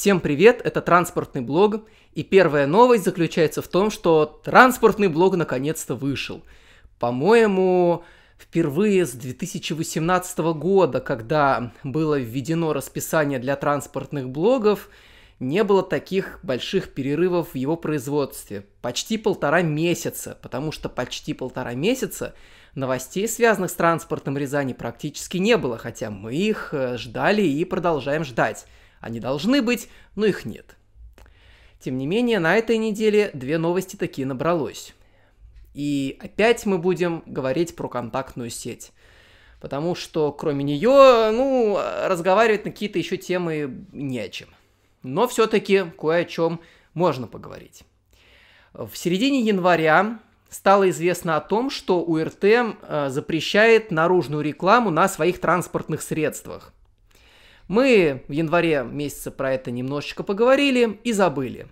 Всем привет, это транспортный блог, и первая новость заключается в том, что транспортный блог наконец-то вышел. По-моему, впервые с 2018 года, когда было введено расписание для транспортных блогов, не было таких больших перерывов в его производстве. Почти полтора месяца, потому что почти полтора месяца новостей, связанных с транспортом Рязани, практически не было, хотя мы их э, ждали и продолжаем ждать. Они должны быть, но их нет. Тем не менее, на этой неделе две новости такие набралось. И опять мы будем говорить про контактную сеть. Потому что кроме нее, ну, разговаривать на какие-то еще темы не о чем. Но все-таки кое о чем можно поговорить. В середине января стало известно о том, что УРТ эм, э, запрещает наружную рекламу на своих транспортных средствах. Мы в январе месяце про это немножечко поговорили и забыли.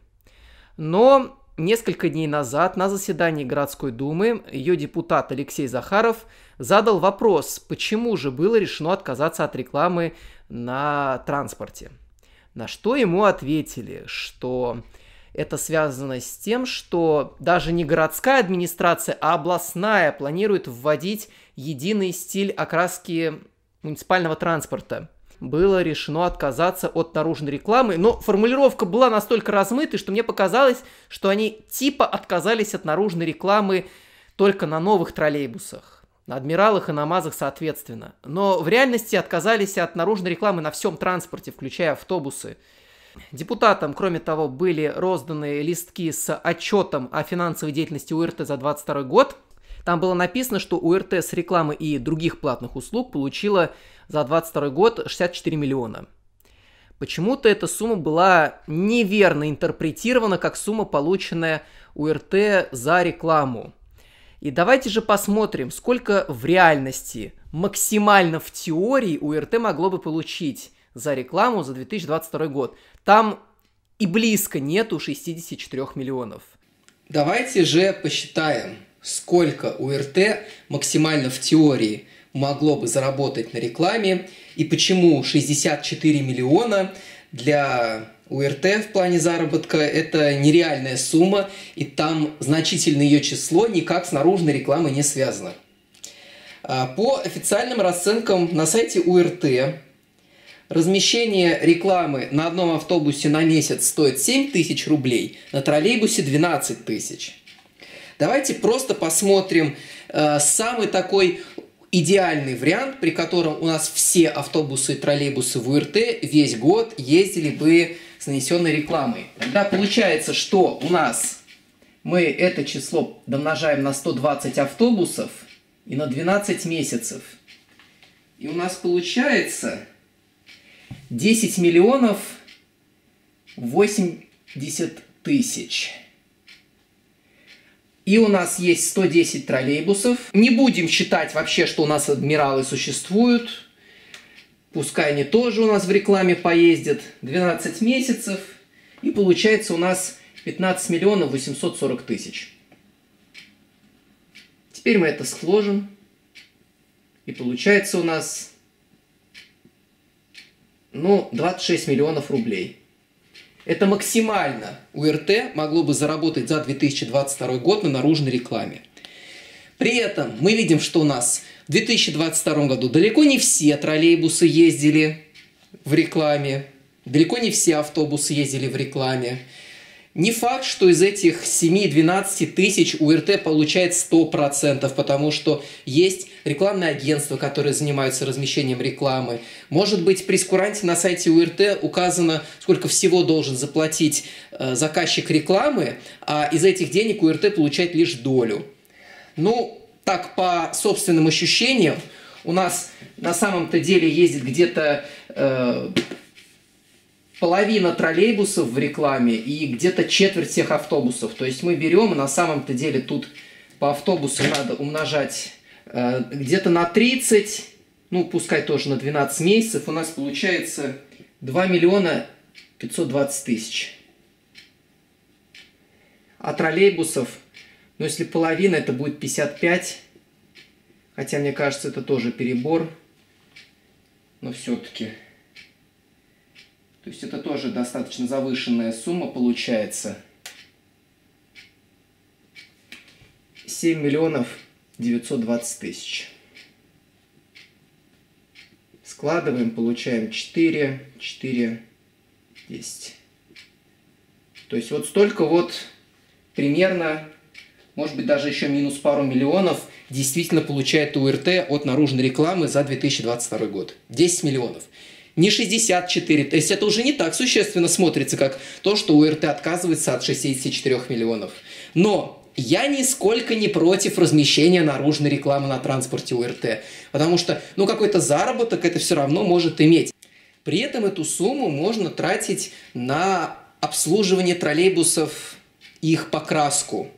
Но несколько дней назад на заседании городской думы ее депутат Алексей Захаров задал вопрос, почему же было решено отказаться от рекламы на транспорте. На что ему ответили, что это связано с тем, что даже не городская администрация, а областная планирует вводить единый стиль окраски муниципального транспорта было решено отказаться от наружной рекламы, но формулировка была настолько размытой, что мне показалось, что они типа отказались от наружной рекламы только на новых троллейбусах. На адмиралах и на мазах соответственно. Но в реальности отказались от наружной рекламы на всем транспорте, включая автобусы. Депутатам, кроме того, были розданы листки с отчетом о финансовой деятельности УРТ за 2022 год – там было написано, что УРТ с рекламы и других платных услуг получила за 2022 год 64 миллиона. Почему-то эта сумма была неверно интерпретирована как сумма, полученная УРТ за рекламу. И давайте же посмотрим, сколько в реальности, максимально в теории УРТ могло бы получить за рекламу за 2022 год. Там и близко нету 64 миллионов. Давайте же посчитаем сколько УРТ максимально в теории могло бы заработать на рекламе и почему 64 миллиона для УРТ в плане заработка – это нереальная сумма, и там значительное ее число никак с наружной рекламой не связано. А, по официальным расценкам на сайте УРТ размещение рекламы на одном автобусе на месяц стоит 7 тысяч рублей, на троллейбусе 12 тысяч – Давайте просто посмотрим э, самый такой идеальный вариант, при котором у нас все автобусы и троллейбусы в УРТ весь год ездили бы с нанесенной рекламой. Тогда получается, что у нас мы это число домножаем на 120 автобусов и на 12 месяцев. И у нас получается 10 миллионов 80 тысяч. И у нас есть 110 троллейбусов. Не будем считать вообще, что у нас адмиралы существуют. Пускай они тоже у нас в рекламе поездят. 12 месяцев. И получается у нас 15 миллионов 840 тысяч. Теперь мы это сложим. И получается у нас ну, 26 миллионов рублей. Это максимально УРТ могло бы заработать за 2022 год на наружной рекламе. При этом мы видим, что у нас в 2022 году далеко не все троллейбусы ездили в рекламе, далеко не все автобусы ездили в рекламе. Не факт, что из этих 7-12 тысяч УРТ получает 100%, потому что есть рекламные агентства, которые занимаются размещением рекламы. Может быть, при скуранте на сайте УРТ указано, сколько всего должен заплатить э, заказчик рекламы, а из этих денег УРТ получает лишь долю. Ну, так по собственным ощущениям, у нас на самом-то деле ездит где-то... Э, половина троллейбусов в рекламе и где-то четверть всех автобусов. То есть мы берем, на самом-то деле тут по автобусу надо умножать э, где-то на 30, ну пускай тоже на 12 месяцев, у нас получается 2 миллиона 520 тысяч. А троллейбусов, ну если половина, это будет 55, хотя мне кажется, это тоже перебор, но все-таки... То есть это тоже достаточно завышенная сумма получается. 7 миллионов 920 тысяч. Складываем, получаем 4, 4, 10. То есть вот столько вот примерно, может быть даже еще минус пару миллионов, действительно получает УРТ от наружной рекламы за 2022 год. 10 миллионов не 64. То есть это уже не так существенно смотрится, как то, что УРТ отказывается от 64 миллионов. Но я нисколько не против размещения наружной рекламы на транспорте УРТ, потому что, ну, какой-то заработок это все равно может иметь. При этом эту сумму можно тратить на обслуживание троллейбусов, и их покраску.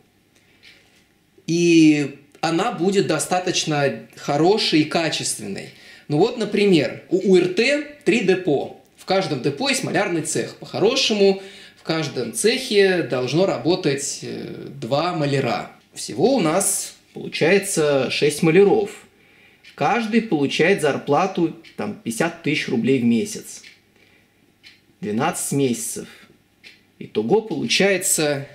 И она будет достаточно хорошей и качественной. Ну вот, например, у УРТ три депо. В каждом депо есть малярный цех. По-хорошему, в каждом цехе должно работать э, два маляра. Всего у нас получается 6 маляров. Каждый получает зарплату там, 50 тысяч рублей в месяц. 12 месяцев. Итого получается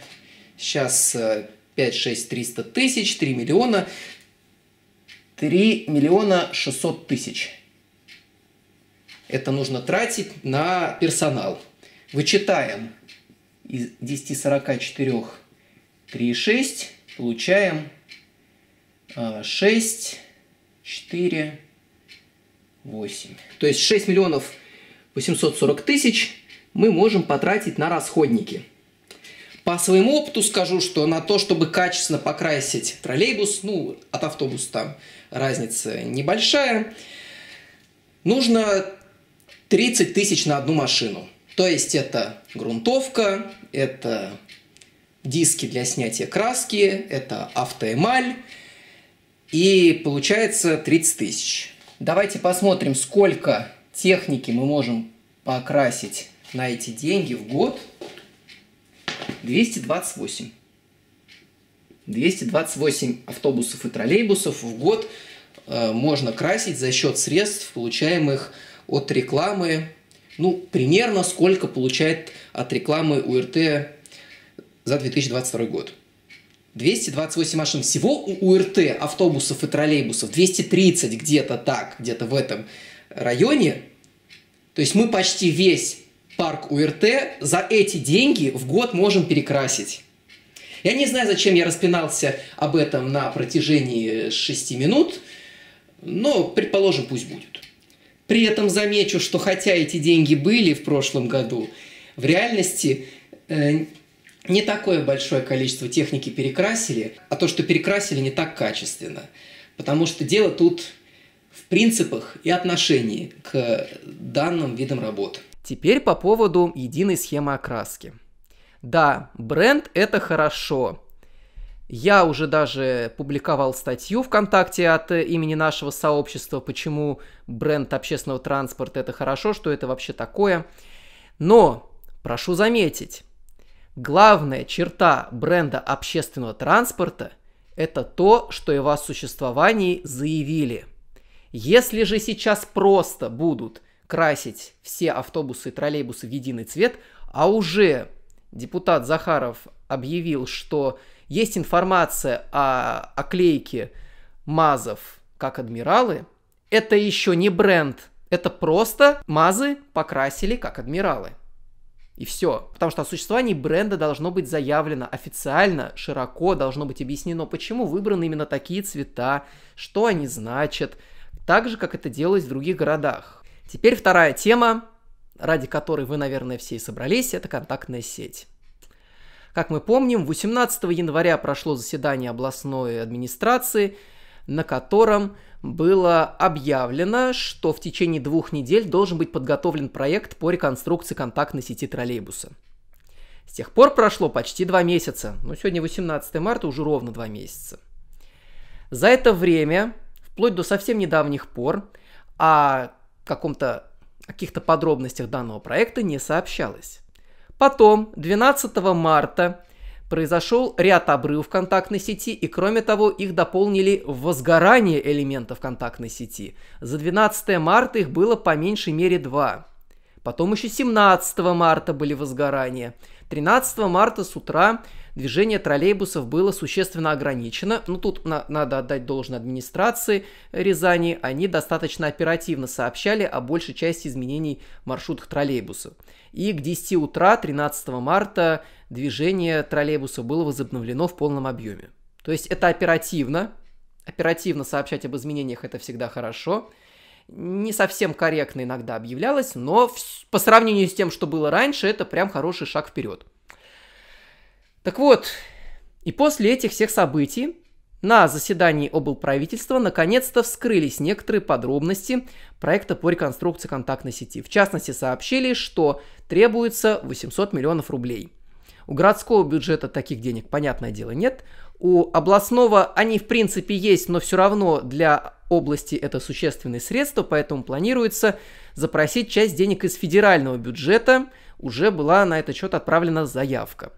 сейчас э, 5-6 300 тысяч, 3 миллиона, 3 миллиона 600 тысяч. Это нужно тратить на персонал. Вычитаем из 1044 3,6, получаем 6, 4, 8. То есть 6 миллионов 840 тысяч мы можем потратить на расходники – по своему опыту скажу, что на то, чтобы качественно покрасить троллейбус, ну, от автобуса там разница небольшая, нужно 30 тысяч на одну машину. То есть это грунтовка, это диски для снятия краски, это автоэмаль, и получается 30 тысяч. Давайте посмотрим, сколько техники мы можем покрасить на эти деньги в год – 228. 228 автобусов и троллейбусов в год э, можно красить за счет средств, получаемых от рекламы. Ну, примерно сколько получает от рекламы УРТ за 2022 год. 228 машин. Всего у УРТ автобусов и троллейбусов 230 где-то так, где-то в этом районе. То есть мы почти весь парк УРТ за эти деньги в год можем перекрасить. Я не знаю, зачем я распинался об этом на протяжении 6 минут, но, предположим, пусть будет. При этом замечу, что хотя эти деньги были в прошлом году, в реальности э, не такое большое количество техники перекрасили, а то, что перекрасили, не так качественно. Потому что дело тут в принципах и отношении к данным видам работ. Теперь по поводу единой схемы окраски. Да, бренд это хорошо. Я уже даже публиковал статью ВКонтакте от э, имени нашего сообщества, почему бренд общественного транспорта это хорошо, что это вообще такое. Но, прошу заметить, главная черта бренда общественного транспорта – это то, что его о существовании заявили. Если же сейчас просто будут – красить все автобусы и троллейбусы в единый цвет, а уже депутат Захаров объявил, что есть информация о оклейке мазов как адмиралы. Это еще не бренд, это просто мазы покрасили как адмиралы. И все. Потому что о существовании бренда должно быть заявлено официально, широко, должно быть объяснено, почему выбраны именно такие цвета, что они значат, так же, как это делалось в других городах. Теперь вторая тема, ради которой вы, наверное, все и собрались, это контактная сеть. Как мы помним, 18 января прошло заседание областной администрации, на котором было объявлено, что в течение двух недель должен быть подготовлен проект по реконструкции контактной сети троллейбуса. С тех пор прошло почти два месяца, но сегодня 18 марта, уже ровно два месяца. За это время, вплоть до совсем недавних пор, а каком-то каких-то подробностях данного проекта не сообщалось. Потом, 12 марта, произошел ряд обрывов контактной сети, и кроме того, их дополнили возгорание элементов контактной сети. За 12 марта их было по меньшей мере два. Потом еще 17 марта были возгорания. 13 марта с утра движение троллейбусов было существенно ограничено. Ну, тут на надо отдать должное администрации Рязани. Они достаточно оперативно сообщали о большей части изменений маршрутах троллейбусов. И к 10 утра 13 марта движение троллейбуса было возобновлено в полном объеме. То есть это оперативно. Оперативно сообщать об изменениях – это всегда хорошо – не совсем корректно иногда объявлялось, но в, по сравнению с тем, что было раньше, это прям хороший шаг вперед. Так вот, и после этих всех событий на заседании облправительства наконец-то вскрылись некоторые подробности проекта по реконструкции контактной сети. В частности, сообщили, что требуется 800 миллионов рублей. У городского бюджета таких денег, понятное дело, нет. У областного они, в принципе, есть, но все равно для области это существенные средства, поэтому планируется запросить часть денег из федерального бюджета. Уже была на этот счет отправлена заявка.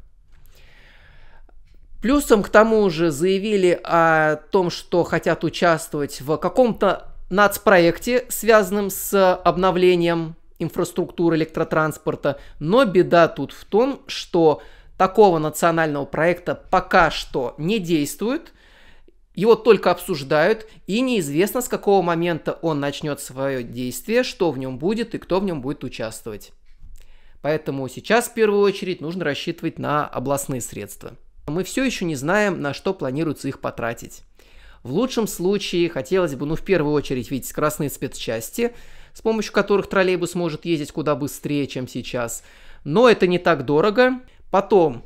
Плюсом к тому же заявили о том, что хотят участвовать в каком-то нацпроекте, связанном с обновлением инфраструктуры электротранспорта. Но беда тут в том, что такого национального проекта пока что не действует – его только обсуждают, и неизвестно, с какого момента он начнет свое действие, что в нем будет и кто в нем будет участвовать. Поэтому сейчас в первую очередь нужно рассчитывать на областные средства. Мы все еще не знаем, на что планируется их потратить. В лучшем случае хотелось бы, ну, в первую очередь, видеть красные спецчасти, с помощью которых троллейбус может ездить куда быстрее, чем сейчас. Но это не так дорого. Потом,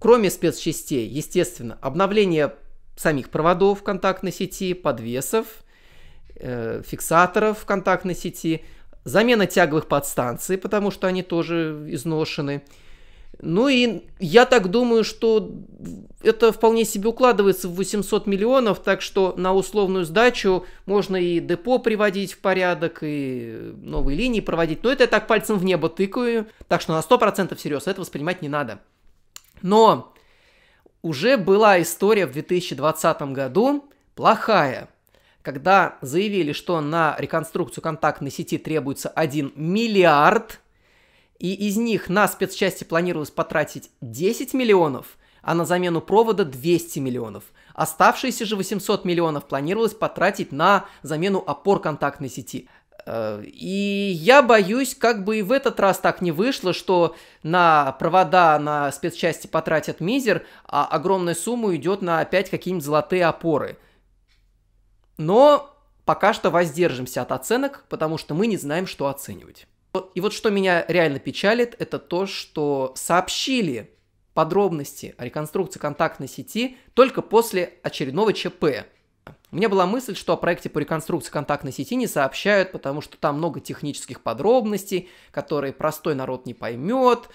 кроме спецчастей, естественно, обновление самих проводов контактной сети, подвесов, э, фиксаторов контактной сети, замена тяговых подстанций, потому что они тоже изношены. Ну и я так думаю, что это вполне себе укладывается в 800 миллионов, так что на условную сдачу можно и депо приводить в порядок, и новые линии проводить. Но это я так пальцем в небо тыкаю, так что на 100% всерьез это воспринимать не надо. Но уже была история в 2020 году плохая, когда заявили, что на реконструкцию контактной сети требуется 1 миллиард, и из них на спецчасти планировалось потратить 10 миллионов, а на замену провода 200 миллионов. Оставшиеся же 800 миллионов планировалось потратить на замену опор контактной сети. Э, и я боюсь, как бы и в этот раз так не вышло, что на провода, на спецчасти потратят мизер, а огромная сумма идет на опять какие-нибудь золотые опоры. Но пока что воздержимся от оценок, потому что мы не знаем, что оценивать. И вот что меня реально печалит, это то, что сообщили подробности о реконструкции контактной сети только после очередного ЧП – меня была мысль, что о проекте по реконструкции контактной сети не сообщают, потому что там много технических подробностей, которые простой народ не поймет.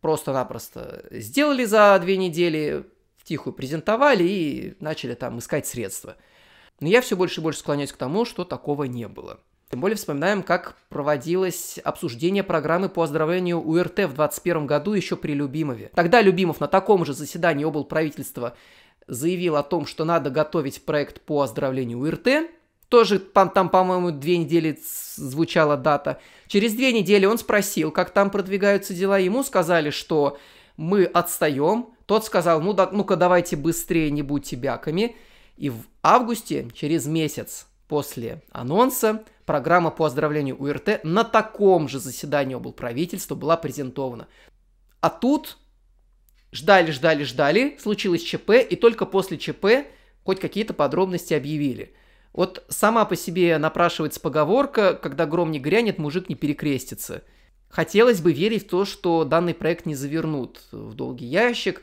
Просто-напросто сделали за две недели, втихую презентовали и начали там искать средства. Но я все больше и больше склоняюсь к тому, что такого не было. Тем более вспоминаем, как проводилось обсуждение программы по оздоровлению УРТ в 2021 году еще при Любимове. Тогда Любимов на таком же заседании обл. правительства заявил о том, что надо готовить проект по оздоровлению УРТ. Тоже там, там по-моему, две недели звучала дата. Через две недели он спросил, как там продвигаются дела. Ему сказали, что мы отстаем. Тот сказал, ну да, ну-ка давайте быстрее, не будьте бяками. И в августе, через месяц после анонса, программа по оздоровлению УРТ на таком же заседании облправительства была презентована. А тут Ждали, ждали, ждали, случилось ЧП, и только после ЧП хоть какие-то подробности объявили. Вот сама по себе напрашивается поговорка, когда гром не грянет, мужик не перекрестится. Хотелось бы верить в то, что данный проект не завернут в долгий ящик,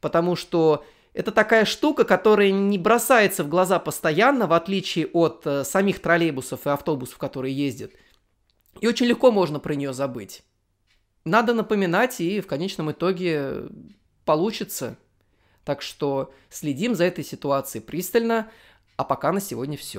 потому что это такая штука, которая не бросается в глаза постоянно, в отличие от э, самих троллейбусов и автобусов, которые ездят. И очень легко можно про нее забыть надо напоминать, и в конечном итоге получится. Так что следим за этой ситуацией пристально. А пока на сегодня все.